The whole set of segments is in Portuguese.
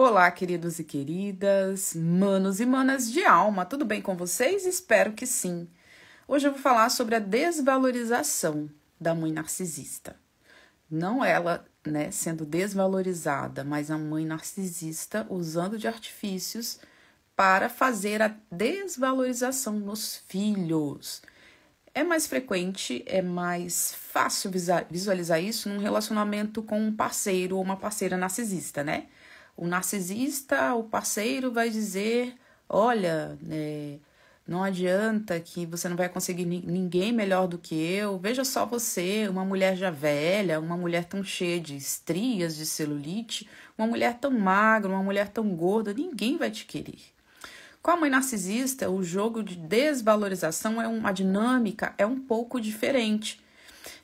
Olá, queridos e queridas, manos e manas de alma, tudo bem com vocês? Espero que sim. Hoje eu vou falar sobre a desvalorização da mãe narcisista. Não ela, né, sendo desvalorizada, mas a mãe narcisista usando de artifícios para fazer a desvalorização nos filhos. É mais frequente, é mais fácil visualizar isso num relacionamento com um parceiro ou uma parceira narcisista, né? O narcisista, o parceiro, vai dizer: olha, né, não adianta que você não vai conseguir ninguém melhor do que eu. Veja só você, uma mulher já velha, uma mulher tão cheia de estrias, de celulite, uma mulher tão magra, uma mulher tão gorda, ninguém vai te querer. Com a mãe narcisista, o jogo de desvalorização é uma dinâmica, é um pouco diferente.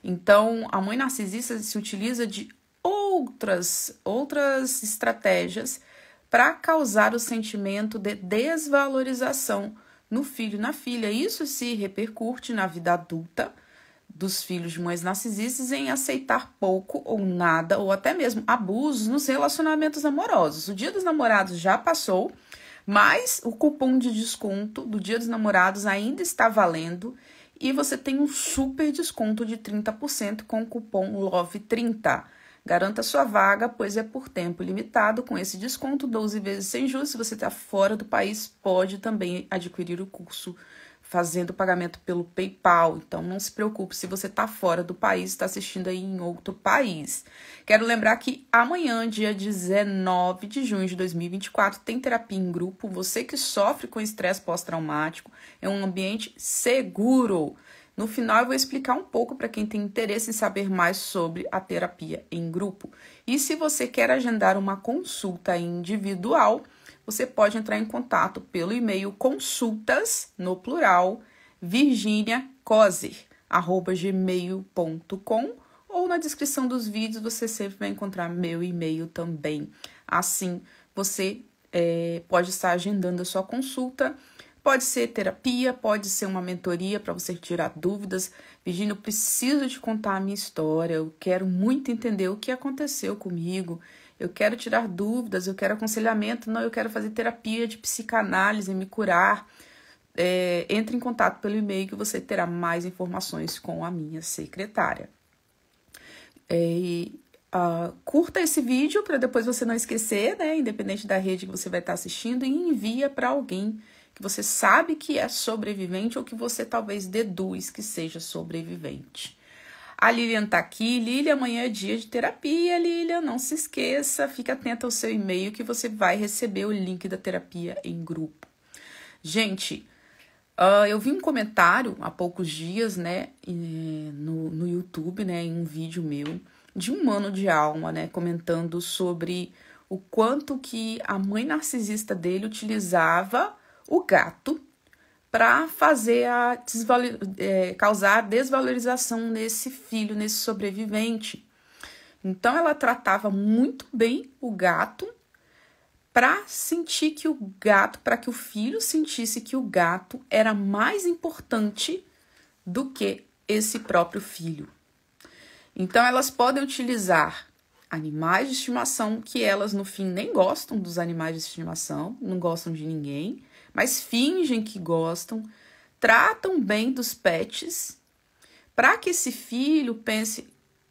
Então, a mãe narcisista se utiliza de outras, outras estratégias para causar o sentimento de desvalorização no filho e na filha. Isso se repercute na vida adulta dos filhos de mães narcisistas em aceitar pouco ou nada, ou até mesmo abusos nos relacionamentos amorosos. O dia dos namorados já passou, mas o cupom de desconto do dia dos namorados ainda está valendo e você tem um super desconto de 30% com o cupom LOVE30. Garanta sua vaga, pois é por tempo limitado. Com esse desconto, 12 vezes sem juros. Se você está fora do país, pode também adquirir o curso fazendo pagamento pelo PayPal. Então, não se preocupe se você está fora do país, está assistindo aí em outro país. Quero lembrar que amanhã, dia 19 de junho de 2024, tem terapia em grupo. Você que sofre com estresse pós-traumático, é um ambiente seguro. No final, eu vou explicar um pouco para quem tem interesse em saber mais sobre a terapia em grupo. E se você quer agendar uma consulta individual, você pode entrar em contato pelo e-mail consultas, no plural, virginiacoser.gmail.com ou na descrição dos vídeos você sempre vai encontrar meu e-mail também. Assim, você é, pode estar agendando a sua consulta Pode ser terapia, pode ser uma mentoria para você tirar dúvidas. Virginia, eu preciso te contar a minha história, eu quero muito entender o que aconteceu comigo, eu quero tirar dúvidas, eu quero aconselhamento, não, eu quero fazer terapia de psicanálise, me curar. É, entre em contato pelo e-mail que você terá mais informações com a minha secretária. É, e, uh, curta esse vídeo para depois você não esquecer, né? Independente da rede que você vai estar assistindo, e envia para alguém que você sabe que é sobrevivente ou que você talvez deduz que seja sobrevivente. A Lilian tá aqui. Lilian, amanhã é dia de terapia, Lilian. Não se esqueça, fica atenta ao seu e-mail que você vai receber o link da terapia em grupo. Gente, uh, eu vi um comentário há poucos dias, né, no, no YouTube, né, em um vídeo meu, de um mano de alma, né, comentando sobre o quanto que a mãe narcisista dele utilizava o gato para fazer a desvalor, é, causar desvalorização nesse filho, nesse sobrevivente. Então ela tratava muito bem o gato para sentir que o gato, para que o filho sentisse que o gato era mais importante do que esse próprio filho. Então elas podem utilizar animais de estimação que elas no fim nem gostam dos animais de estimação, não gostam de ninguém, mas fingem que gostam, tratam bem dos pets, para que esse filho pense: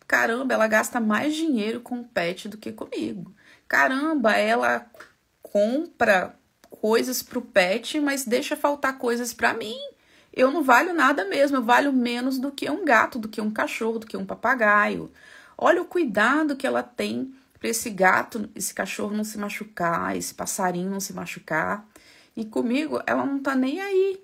caramba, ela gasta mais dinheiro com o pet do que comigo. Caramba, ela compra coisas para o pet, mas deixa faltar coisas para mim. Eu não valho nada mesmo, eu valho menos do que um gato, do que um cachorro, do que um papagaio. Olha o cuidado que ela tem para esse gato, esse cachorro não se machucar, esse passarinho não se machucar. E comigo, ela não tá nem aí.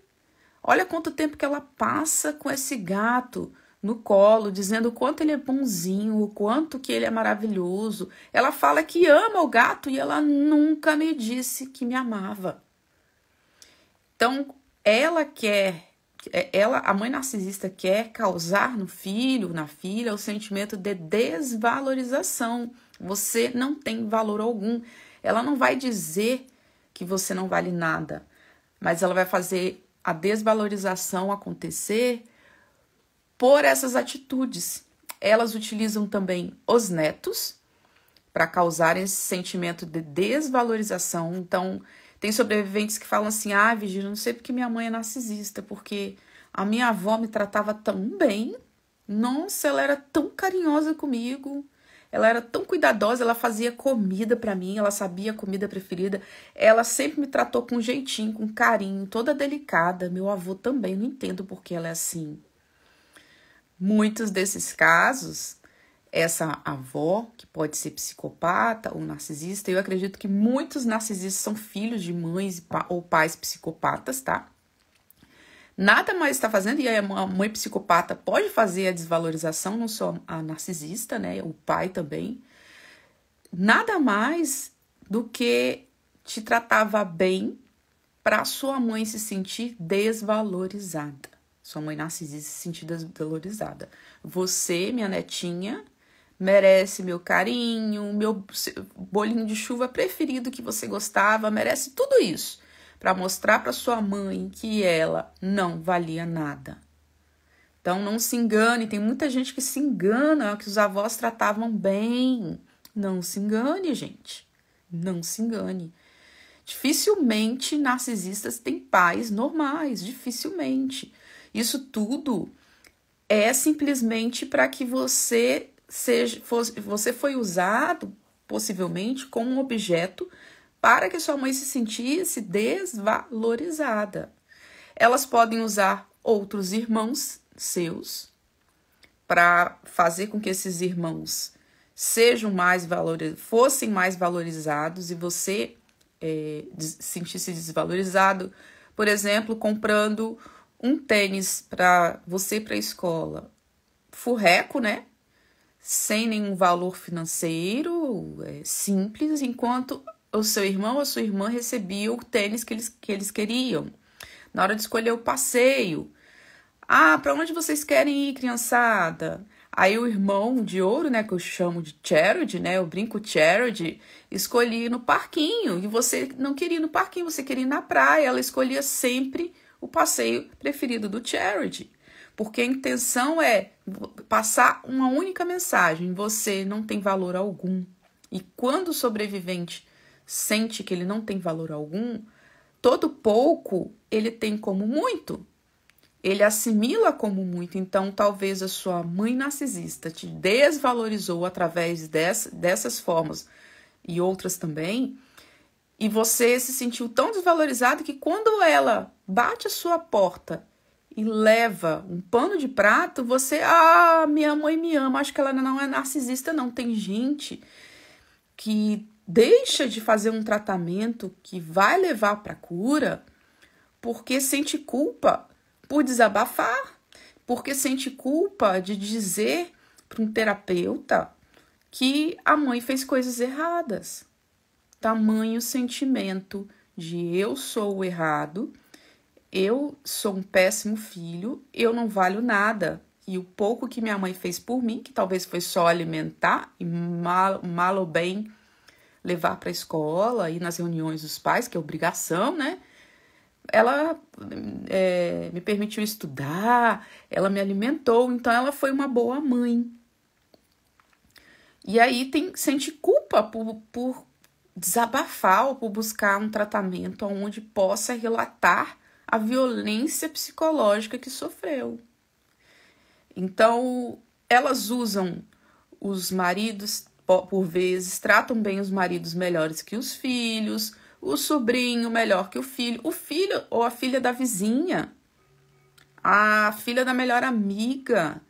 Olha quanto tempo que ela passa com esse gato no colo, dizendo o quanto ele é bonzinho, o quanto que ele é maravilhoso. Ela fala que ama o gato e ela nunca me disse que me amava. Então, ela quer, é, ela, a mãe narcisista quer causar no filho, na filha, o sentimento de desvalorização. Você não tem valor algum. Ela não vai dizer que você não vale nada, mas ela vai fazer a desvalorização acontecer por essas atitudes. Elas utilizam também os netos para causar esse sentimento de desvalorização. Então, tem sobreviventes que falam assim: ah, Virgínia, não sei porque minha mãe é narcisista, porque a minha avó me tratava tão bem, nossa, ela era tão carinhosa comigo. Ela era tão cuidadosa, ela fazia comida para mim, ela sabia a comida preferida. Ela sempre me tratou com jeitinho, com carinho, toda delicada. Meu avô também, não entendo por que ela é assim. Muitos desses casos, essa avó, que pode ser psicopata ou narcisista, eu acredito que muitos narcisistas são filhos de mães ou pais psicopatas, tá? Nada mais está fazendo, e aí a mãe psicopata pode fazer a desvalorização, não só a narcisista, né? O pai também. Nada mais do que te tratava bem para sua mãe se sentir desvalorizada. Sua mãe narcisista se sentir desvalorizada. Você, minha netinha, merece meu carinho, meu bolinho de chuva preferido que você gostava, merece tudo isso para mostrar para sua mãe que ela não valia nada. Então não se engane, tem muita gente que se engana que os avós tratavam bem. Não se engane, gente. Não se engane. Dificilmente narcisistas têm pais normais, dificilmente. Isso tudo é simplesmente para que você seja fosse, você foi usado possivelmente como um objeto para que sua mãe se sentisse desvalorizada. Elas podem usar outros irmãos seus para fazer com que esses irmãos sejam mais valorizados, fossem mais valorizados e você é, sentisse desvalorizado, por exemplo, comprando um tênis para você para a escola, furreco, né? Sem nenhum valor financeiro, é, simples, enquanto o seu irmão ou sua irmã recebia o tênis que eles, que eles queriam. Na hora de escolher o passeio. Ah, para onde vocês querem ir, criançada? Aí o irmão de ouro, né, que eu chamo de Charity, né, eu brinco Charity, escolhe no parquinho. E você não queria ir no parquinho, você queria ir na praia. Ela escolhia sempre o passeio preferido do Charity. Porque a intenção é passar uma única mensagem: você não tem valor algum. E quando o sobrevivente sente que ele não tem valor algum, todo pouco ele tem como muito. Ele assimila como muito, então talvez a sua mãe narcisista te desvalorizou através dessa, dessas formas e outras também, e você se sentiu tão desvalorizado que quando ela bate a sua porta e leva um pano de prato, você, ah, minha mãe me ama, acho que ela não é narcisista, não. Tem gente que deixa de fazer um tratamento que vai levar para cura porque sente culpa por desabafar, porque sente culpa de dizer para um terapeuta que a mãe fez coisas erradas. Tamanho sentimento de eu sou o errado, eu sou um péssimo filho, eu não valho nada. E o pouco que minha mãe fez por mim, que talvez foi só alimentar e mal, mal ou bem levar para a escola, e nas reuniões dos pais, que é obrigação, né? Ela é, me permitiu estudar, ela me alimentou, então ela foi uma boa mãe. E aí tem, sente culpa por, por desabafar ou por buscar um tratamento onde possa relatar a violência psicológica que sofreu. Então, elas usam os maridos por vezes, tratam bem os maridos melhores que os filhos, o sobrinho melhor que o filho, o filho ou a filha da vizinha, a filha da melhor amiga,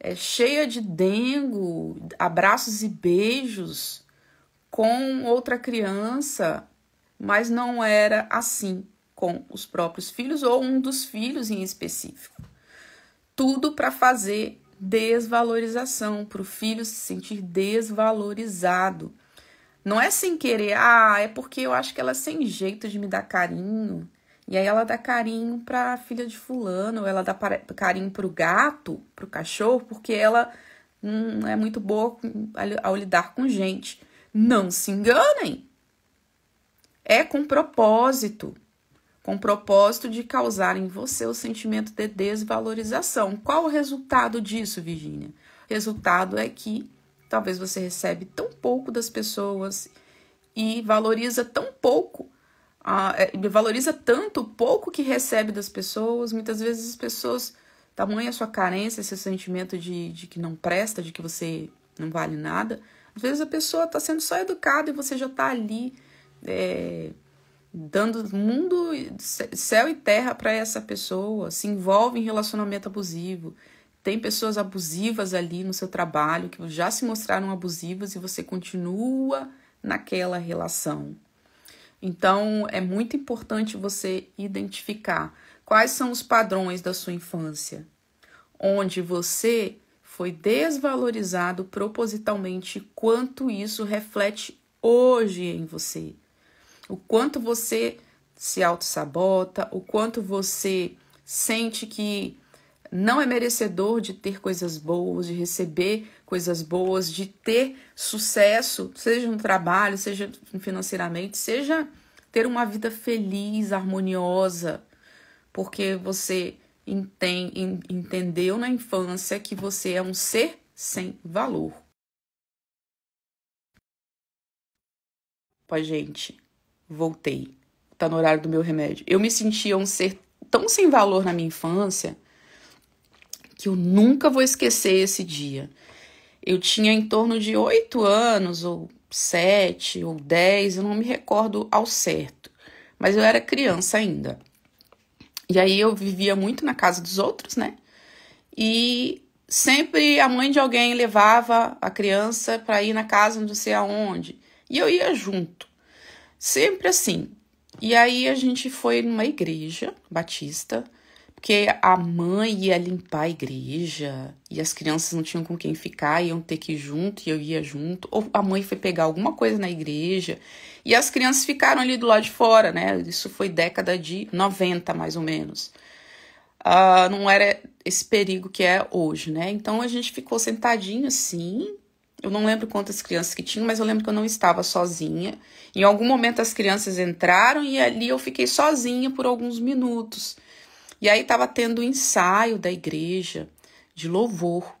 é cheia de dengo, abraços e beijos com outra criança, mas não era assim com os próprios filhos ou um dos filhos em específico. Tudo para fazer desvalorização, para o filho se sentir desvalorizado. Não é sem querer, ah, é porque eu acho que ela é sem jeito de me dar carinho. E aí ela dá carinho para a filha de fulano, ou ela dá carinho para o gato, para o cachorro, porque ela hum, não é muito boa ao lidar com gente. Não se enganem. É com propósito com o propósito de causar em você o sentimento de desvalorização. Qual o resultado disso, Virginia? O resultado é que talvez você recebe tão pouco das pessoas e valoriza tão pouco Uh, valoriza tanto o pouco que recebe das pessoas. Muitas vezes as pessoas, tamanha a sua carência, esse sentimento de, de que não presta, de que você não vale nada. Às vezes a pessoa está sendo só educada e você já está ali é, dando mundo, céu e terra para essa pessoa, se envolve em relacionamento abusivo. Tem pessoas abusivas ali no seu trabalho que já se mostraram abusivas e você continua naquela relação. Então, é muito importante você identificar quais são os padrões da sua infância, onde você foi desvalorizado propositalmente, quanto isso reflete hoje em você. O quanto você se auto-sabota, o quanto você sente que não é merecedor de ter coisas boas, de receber coisas boas, de ter sucesso, seja no trabalho, seja financeiramente, seja ter uma vida feliz, harmoniosa, porque você entendeu na infância que você é um ser sem valor. pois gente, Voltei. Tá no horário do meu remédio. Eu me sentia um ser tão sem valor na minha infância que eu nunca vou esquecer esse dia. Eu tinha em torno de oito anos, ou sete, ou dez, eu não me recordo ao certo. Mas eu era criança ainda. E aí eu vivia muito na casa dos outros, né? E sempre a mãe de alguém levava a criança para ir na casa não sei aonde. E eu ia junto. Sempre assim. E aí a gente foi numa igreja batista, porque a mãe ia limpar a igreja e as crianças não tinham com quem ficar, iam ter que ir junto e eu ia junto. Ou a mãe foi pegar alguma coisa na igreja e as crianças ficaram ali do lado de fora, né? Isso foi década de 90, mais ou menos. Uh, não era esse perigo que é hoje, né? Então a gente ficou sentadinho assim, eu não lembro quantas crianças que tinham, mas eu lembro que eu não estava sozinha. Em algum momento as crianças entraram e ali eu fiquei sozinha por alguns minutos. E aí estava tendo o um ensaio da igreja de louvor.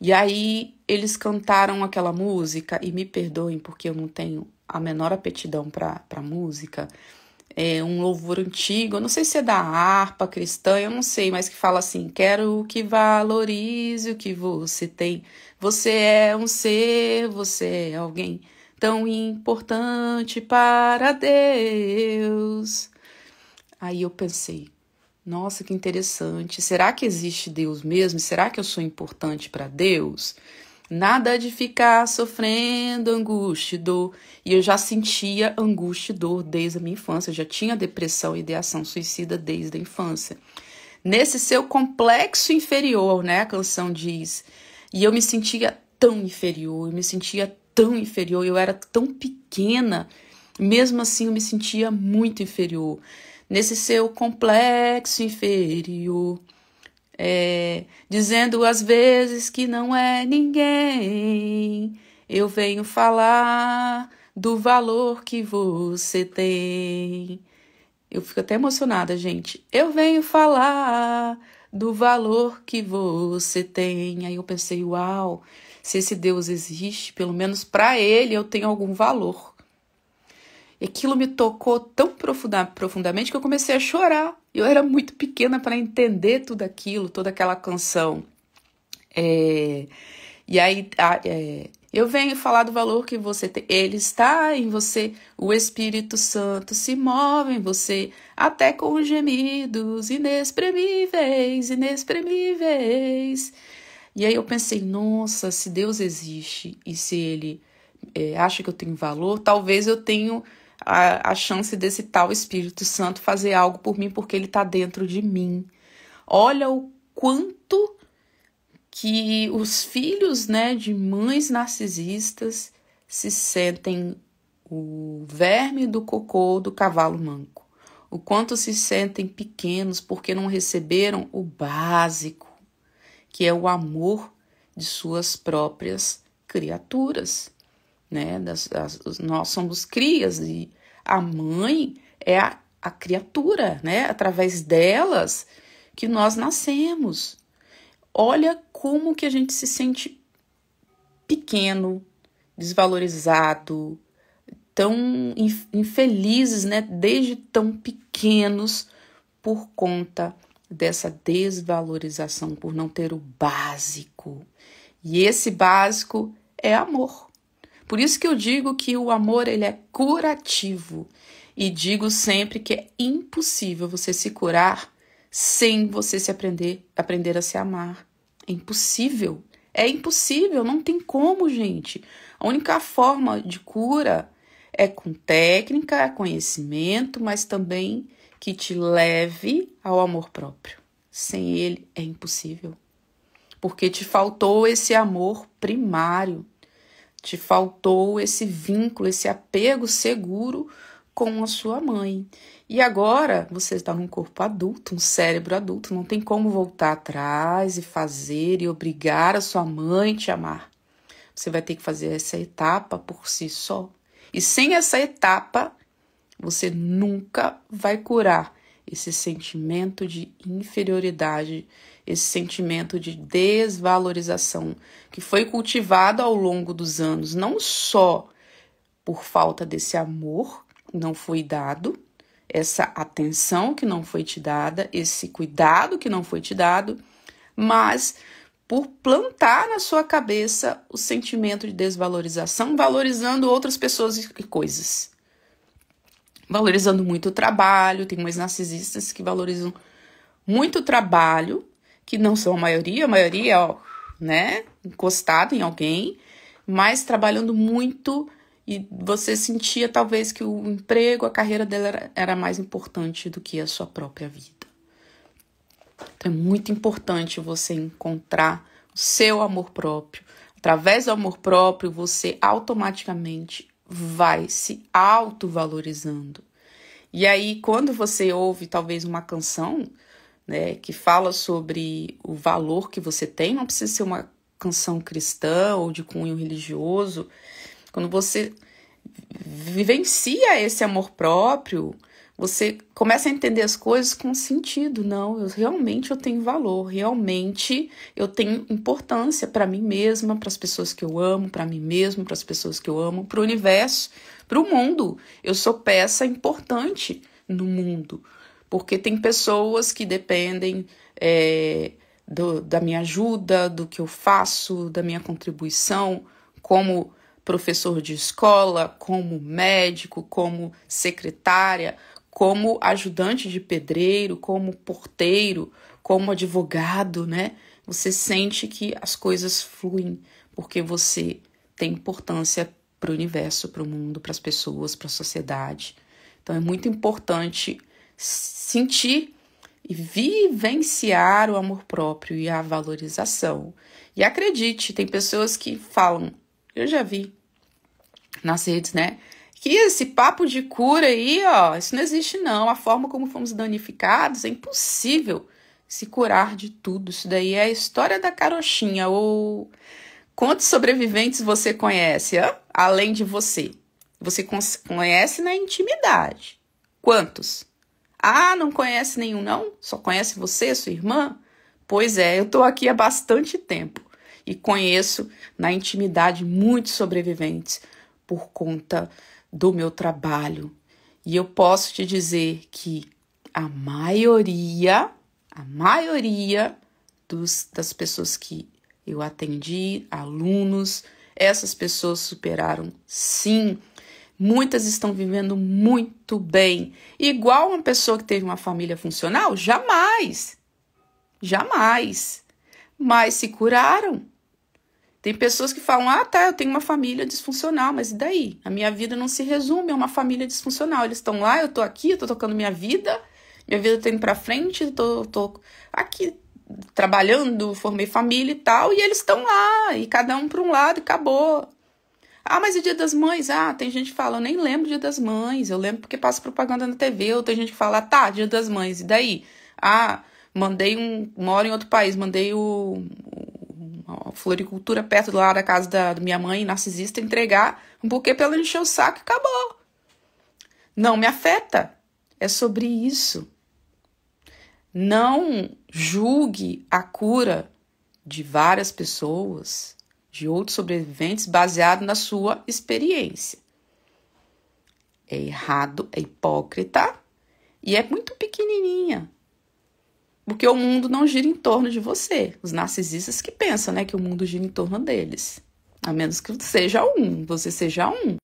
E aí eles cantaram aquela música, e me perdoem porque eu não tenho a menor aptidão para música, música é, um louvor antigo, não sei se é da harpa cristã, eu não sei, mas que fala assim: quero que valorize o que você tem. Você é um ser, você é alguém tão importante para Deus. Aí eu pensei, nossa, que interessante. Será que existe Deus mesmo? Será que eu sou importante para Deus? Nada de ficar sofrendo angústia e dor. E eu já sentia angústia e dor desde a minha infância. Eu já tinha depressão e ideação suicida desde a infância. Nesse seu complexo inferior, né? A canção diz. E eu me sentia tão inferior, eu me sentia tão inferior, eu era tão pequena. Mesmo assim, eu me sentia muito inferior. Nesse seu complexo inferior é, dizendo às vezes que não é ninguém. Eu venho falar do valor que você tem. Eu fico até emocionada, gente. Eu venho falar do valor que você tem. Aí eu pensei, uau, se esse Deus existe, pelo menos para ele eu tenho algum valor. E aquilo me tocou tão profunda, profundamente que eu comecei a chorar. Eu era muito pequena para entender tudo aquilo, toda aquela canção. É, e aí a, é, eu venho falar do valor que você tem. Ele está em você, o Espírito Santo se move em você, até com gemidos inexprimíveis, inexprimíveis. E aí eu pensei, nossa, se Deus existe e se Ele é, acha que eu tenho valor, talvez eu tenho a, a chance desse tal Espírito Santo fazer algo por mim porque ele está dentro de mim. Olha o quanto que os filhos né, de mães narcisistas se sentem o verme do cocô do cavalo manco. O quanto se sentem pequenos porque não receberam o básico, que é o amor de suas próprias criaturas né? Das, nós somos crias e a mãe é a, a criatura, né? Através delas que nós nascemos. Olha como que a gente se sente pequeno, desvalorizado, tão infelizes, né, desde tão pequenos por conta dessa desvalorização por não ter o básico. E esse básico é amor. Por isso que eu digo que o amor ele é curativo e digo sempre que é impossível você se curar sem você se aprender, aprender a se amar. É impossível. É impossível, não tem como, gente. A única forma de cura é com técnica, conhecimento, mas também que te leve ao amor próprio. Sem ele é impossível. Porque te faltou esse amor primário. Te faltou esse vínculo, esse apego seguro com a sua mãe. E agora você está num corpo adulto, um cérebro adulto, não tem como voltar atrás e fazer e obrigar a sua mãe a te amar. Você vai ter que fazer essa etapa por si só. E sem essa etapa, você nunca vai curar esse sentimento de inferioridade esse sentimento de desvalorização que foi cultivado ao longo dos anos, não só por falta desse amor que não foi dado, essa atenção que não foi te dada, esse cuidado que não foi te dado, mas por plantar na sua cabeça o sentimento de desvalorização, valorizando outras pessoas e coisas. Valorizando muito o trabalho, tem mais narcisistas que valorizam muito o trabalho que não são a maioria, a maioria, é, ó, né, encostado em alguém, mas trabalhando muito e você sentia talvez que o emprego, a carreira dela era, era mais importante do que a sua própria vida. Então é muito importante você encontrar o seu amor próprio. Através do amor próprio, você automaticamente vai se autovalorizando. E aí, quando você ouve talvez uma canção, né, que fala sobre o valor que você tem, não precisa ser uma canção cristã ou de cunho religioso. Quando você vivencia esse amor próprio, você começa a entender as coisas com sentido. Não, eu realmente eu tenho valor, realmente eu tenho importância para mim mesma, para as pessoas que eu amo, para mim mesmo, para as pessoas que eu amo, para o universo, para o mundo. Eu sou peça importante no mundo porque tem pessoas que dependem é, do, da minha ajuda, do que eu faço, da minha contribuição como professor de escola, como médico, como secretária, como ajudante de pedreiro, como porteiro, como advogado, né? Você sente que as coisas fluem porque você tem importância para o universo, para o mundo, para as pessoas, para a sociedade. Então é muito importante sentir e vivenciar o amor próprio e a valorização. E acredite, tem pessoas que falam, eu já vi nas redes, né? Que esse papo de cura aí, ó, isso não existe não. A forma como fomos danificados é impossível se curar de tudo. Isso daí é a história da carochinha ou quantos sobreviventes você conhece, hein? além de você? Você conhece na intimidade. Quantos? Ah, não conhece nenhum, não? Só conhece você, sua irmã? Pois é, eu estou aqui há bastante tempo e conheço na intimidade muitos sobreviventes por conta do meu trabalho. E eu posso te dizer que a maioria, a maioria dos, das pessoas que eu atendi, alunos, essas pessoas superaram sim Muitas estão vivendo muito bem. Igual uma pessoa que teve uma família funcional? Jamais! Jamais! Mas se curaram. Tem pessoas que falam: ah, tá, eu tenho uma família disfuncional, mas e daí? A minha vida não se resume a uma família disfuncional. Eles estão lá, eu tô aqui, eu tô tocando minha vida, minha vida tá indo pra frente, tô, tô aqui trabalhando, formei família e tal, e eles estão lá, e cada um para um lado e acabou. Ah, mas o Dia das Mães? Ah, tem gente que fala, eu nem lembro o Dia das Mães, eu lembro porque passa propaganda na TV, ou tem gente que fala, tá, Dia das Mães, e daí? Ah, mandei um. moro em outro país, mandei o, floricultura perto lado da casa da, da minha mãe, narcisista, entregar um buquê pra ela encher o saco e acabou. Não me afeta. É sobre isso. Não julgue a cura de várias pessoas de outros sobreviventes baseado na sua experiência. É errado, é hipócrita e é muito pequenininha. Porque o mundo não gira em torno de você. Os narcisistas que pensam, né, que o mundo gira em torno deles. A menos que seja um, você seja um.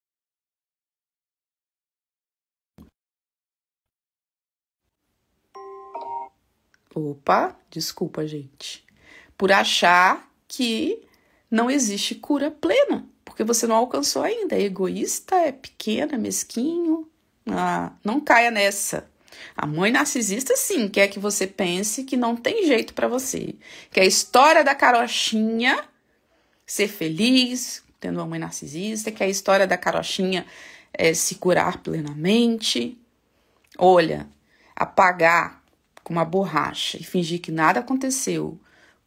Opa, desculpa, gente. Por achar que não existe cura plena, porque você não alcançou ainda. É egoísta, é pequena, é mesquinho. Ah, não caia nessa. A mãe narcisista, sim, quer que você pense que não tem jeito para você. Que a história da carochinha ser feliz, tendo uma mãe narcisista, que a história da carochinha é se curar plenamente. Olha, apagar com uma borracha e fingir que nada aconteceu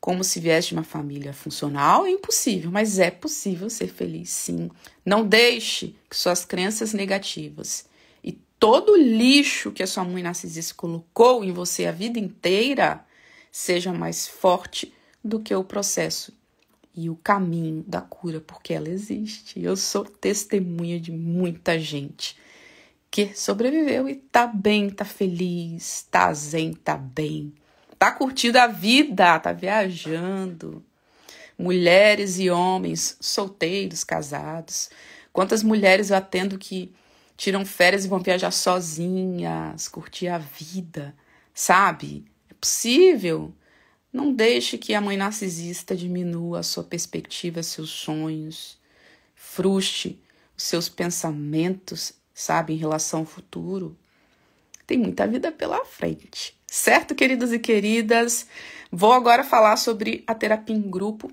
como se viesse de uma família funcional, é impossível, mas é possível ser feliz sim. Não deixe que suas crenças negativas e todo o lixo que a sua mãe narcisista colocou em você a vida inteira seja mais forte do que o processo e o caminho da cura, porque ela existe. Eu sou testemunha de muita gente que sobreviveu e tá bem, tá feliz, tá zen, tá bem tá curtindo a vida, tá viajando. Mulheres e homens, solteiros, casados. Quantas mulheres eu atendo que tiram férias e vão viajar sozinhas, curtir a vida, sabe? É possível. Não deixe que a mãe narcisista diminua a sua perspectiva, seus sonhos, frustre os seus pensamentos, sabe, em relação ao futuro. Tem muita vida pela frente. Certo, queridos e queridas? Vou agora falar sobre a terapia em grupo.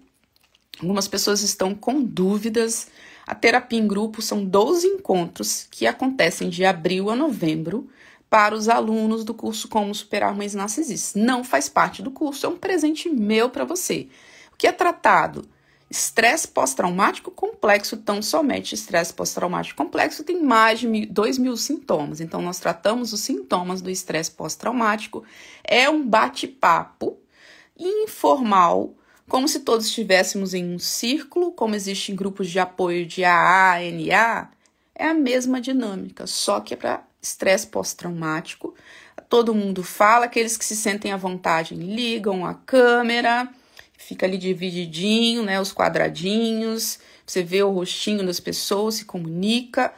Algumas pessoas estão com dúvidas. A terapia em grupo são 12 encontros que acontecem de abril a novembro para os alunos do curso Como Superar Mães Narcisistas. Não faz parte do curso, é um presente meu para você. O que é tratado? estresse pós-traumático complexo, tão somente estresse pós-traumático complexo, tem mais de 2 mil sintomas. Então, nós tratamos os sintomas do estresse pós-traumático. É um bate-papo informal, como se todos estivéssemos em um círculo, como existem grupos de apoio de AA, NA. É a mesma dinâmica, só que é para estresse pós-traumático. Todo mundo fala, aqueles que se sentem à vontade ligam a câmera fica ali divididinho, né, os quadradinhos, você vê o rostinho das pessoas, se comunica.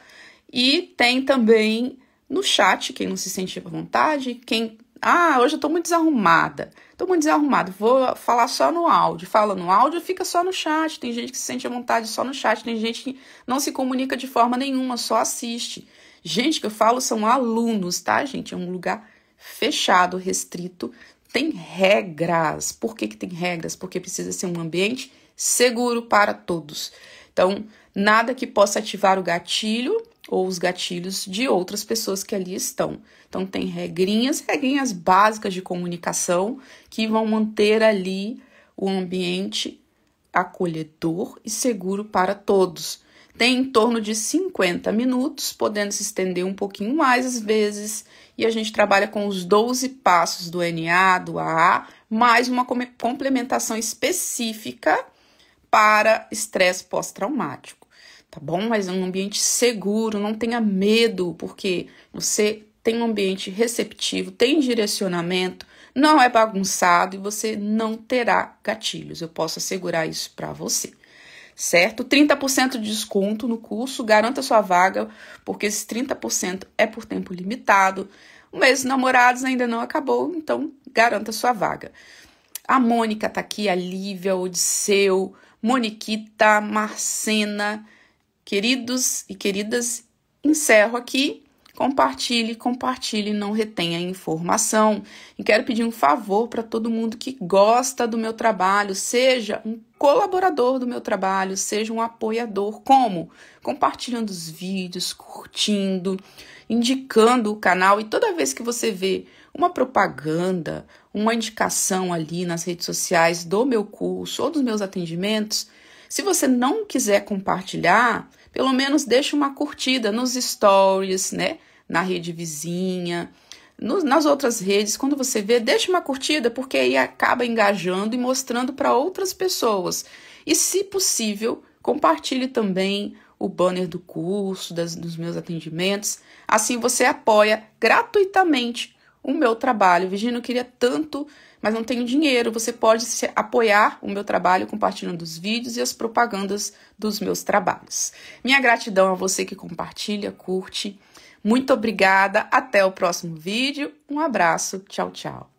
E tem também no chat, quem não se sente à vontade, quem. Ah, hoje eu tô muito desarrumada. Tô muito desarrumado, vou falar só no áudio. Fala no áudio, fica só no chat. Tem gente que se sente à vontade só no chat, tem gente que não se comunica de forma nenhuma, só assiste. Gente que eu falo são alunos, tá, gente? É um lugar fechado, restrito tem regras. Por que, que tem regras? Porque precisa ser um ambiente seguro para todos. Então, nada que possa ativar o gatilho ou os gatilhos de outras pessoas que ali estão. Então, tem regrinhas, regrinhas básicas de comunicação que vão manter ali o ambiente acolhedor e seguro para todos. Tem em torno de 50 minutos, podendo se estender um pouquinho mais às vezes, e a gente trabalha com os 12 passos do NA, do AA, mais uma complementação específica para estresse pós-traumático, tá bom? Mas é um ambiente seguro, não tenha medo, porque você tem um ambiente receptivo, tem direcionamento, não é bagunçado e você não terá gatilhos. Eu posso assegurar isso para você certo? 30% de desconto no curso, garanta sua vaga, porque esse 30% é por tempo limitado. O mês dos namorados ainda não acabou, então garanta sua vaga. A Mônica tá aqui, a Lívia, Odisseu, Moniquita, Marcena. Queridos e queridas, encerro aqui Compartilhe, compartilhe, não retenha informação. E quero pedir um favor para todo mundo que gosta do meu trabalho, seja um colaborador do meu trabalho, seja um apoiador. Como? Compartilhando os vídeos, curtindo, indicando o canal e toda vez que você vê uma propaganda, uma indicação ali nas redes sociais do meu curso ou dos meus atendimentos, se você não quiser compartilhar, pelo menos deixe uma curtida nos stories, né? na rede vizinha, no, nas outras redes, quando você vê, deixa uma curtida, porque aí acaba engajando e mostrando para outras pessoas. E, se possível, compartilhe também o banner do curso, das, dos meus atendimentos. Assim você apoia gratuitamente o meu trabalho. Virginia, eu queria tanto, mas não tenho dinheiro. Você pode se, apoiar o meu trabalho compartilhando os vídeos e as propagandas dos meus trabalhos. Minha gratidão a você que compartilha, curte muito obrigada, até o próximo vídeo. Um abraço, tchau, tchau.